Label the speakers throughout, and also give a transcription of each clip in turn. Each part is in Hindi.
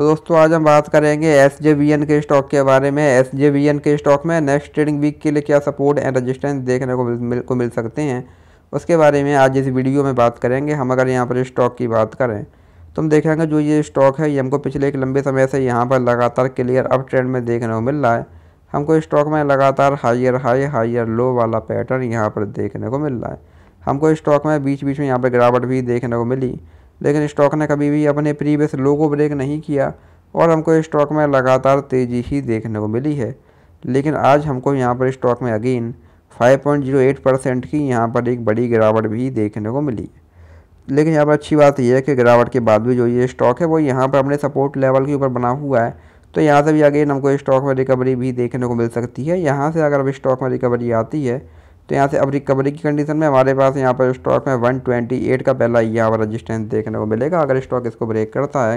Speaker 1: तो दोस्तों आज हम बात करेंगे एस के स्टॉक के बारे में एस के स्टॉक में नेक्स्ट ट्रेडिंग वीक के लिए क्या सपोर्ट एंड रजिस्टेंस देखने को मिल को मिल सकते हैं उसके बारे में आज इस वीडियो में बात करेंगे हम अगर यहाँ पर स्टॉक की बात करें तो हम देखेंगे जो ये स्टॉक है ये हमको पिछले एक लंबे समय से यहाँ पर लगातार क्लियर अप ट्रेंड में देखने को मिल रहा है हमको स्टॉक में लगातार हाइयर हाई हायर लो वाला पैटर्न यहाँ पर देखने को मिल रहा है हमको स्टॉक में बीच बीच में यहाँ पर गिरावट भी देखने को मिली लेकिन स्टॉक ने कभी भी अपने प्रीवियस लो को ब्रेक नहीं किया और हमको स्टॉक में लगातार तेज़ी ही देखने को मिली है लेकिन आज हमको यहाँ पर स्टॉक में अगेन 5.08 परसेंट की यहाँ पर एक बड़ी गिरावट भी देखने को मिली लेकिन यहाँ पर अच्छी बात यह है कि गिरावट के बाद भी जो ये स्टॉक है वो यहाँ पर अपने सपोर्ट लेवल के ऊपर बना हुआ है तो यहाँ से भी अगेन हमको स्टॉक में रिकवरी भी देखने को मिल सकती है यहाँ से अगर अब स्टॉक में रिकवरी आती है तो यहाँ से अब रिकवरी की कंडीशन में हमारे पास यहाँ पर स्टॉक में वन ट्वेंटी एट का पहला यहाँ पर रजिस्टेंस देखने को मिलेगा अगर स्टॉक इसको ब्रेक करता है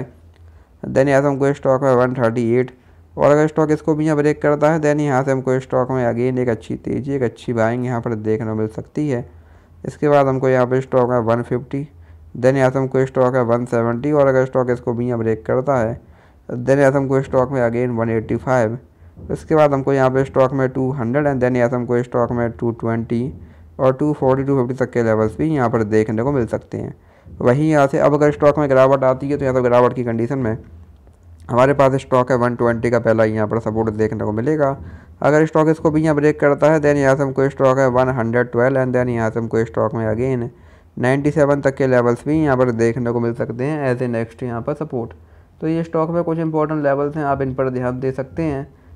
Speaker 1: देन यहाँ से हमको स्टॉक में वन थर्टी एट और अगर स्टॉक इसको भी यहाँ ब्रेक करता है देन यहाँ से हमको स्टॉक में अगेन एक अच्छी तेज़ी एक अच्छी बाइंग यहाँ पर देखने को मिल सकती है इसके बाद हमको यहाँ पर स्टॉक है वन फिफ्टी देन यहाँ से हमको स्टॉक है वन सेवेंटी और अगर स्टॉक इसको भी यहाँ ब्रेक करता है देन यहाँ से हमको स्टॉक में अगेन वन एट्टी फाइव उसके बाद हमको यहाँ पे स्टॉक में टू हंड्रेड एंड देन यहाँ से हमको स्टॉक में टू ट्वेंटी और टू फोर्टी टू फिफ्टी तक के लेवल्स भी यहाँ पर देखने को मिल सकते हैं वहीं यहाँ से अब अगर स्टॉक में गिरावट आती है तो यहाँ तो गिरावट की कंडीशन में हमारे पास स्टॉक है वन ट्वेंटी का पहला यहाँ पर सपोर्ट देखने को मिलेगा अगर स्टॉक इसको भी यहाँ ब्रेक करता है देन यहाँ से हमको स्टॉक है one hundred twelve and then यहाँ से हमको स्टॉक में अगेन नाइन्टी सेवन तक के लेवल्स भी यहाँ पर देखने को मिल सकते हैं एज ए नेक्स्ट यहाँ पर सपोर्ट तो ये स्टॉक में कुछ इंपॉर्टेंट लेवल्स हैं आप इन पर ध्यान दे सकते हैं